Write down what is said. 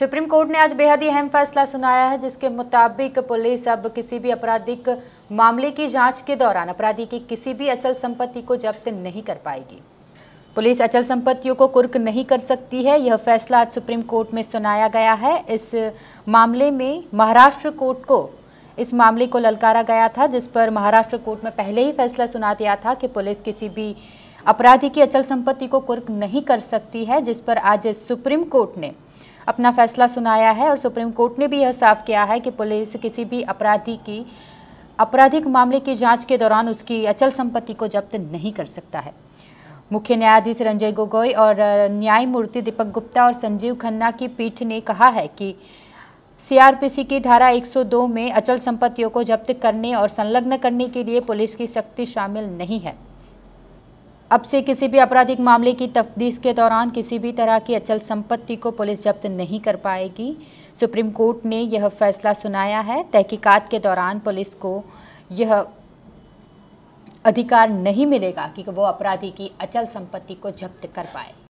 supreme court ने आज बेहद ही अहम फैसला सुनाया है जिसके मुताबिक पुलिस अब किसी भी आपराधिक मामले की जांच के दौरान अपराधी की किसी भी अचल संपत्ति को जब्त नहीं कर पाएगी पुलिस अचल संपत्तियों को कुर्क नहीं कर सकती है यह फैसला आज सुप्रीम कोर्ट में सुनाया गया है इस मामले में महाराष्ट्र कोर्ट को इस मामले को ललकारा गया था जिस पर महाराष्ट्र कोर्ट में पहले ही फैसला सुना दिया था कि पुलिस किसी भी अपराधी की अचल संपत्ति को कुर्क नहीं कर सकती है जिस पर आज सुप्रीम कोर्ट ने अपना फैसला सुनाया है और सुप्रीम कोर्ट ने भी यह साफ किया है कि पुलिस किसी भी अपराधी की आपराधिक मामले की जांच के दौरान उसकी अचल संपत्ति को जब्त नहीं कर सकता है मुख्य न्यायाधीश रंजय गोगोई और न्यायमूर्ति दीपक गुप्ता और संजीव खन्ना की पीठ ने कहा है कि सीआरपीसी की धारा 102 में अचल संपत्तियों को जब्त करने और संलग्न करने के लिए पुलिस की सख्ती शामिल नहीं है अब से किसी भी आपराधिक मामले की तफ्तीश के दौरान किसी भी तरह की अचल संपत्ति को पुलिस जब्त नहीं कर पाएगी सुप्रीम कोर्ट ने यह फैसला सुनाया है तहकीकात के दौरान पुलिस को यह अधिकार नहीं मिलेगा कि वो अपराधी की अचल संपत्ति को जब्त कर पाए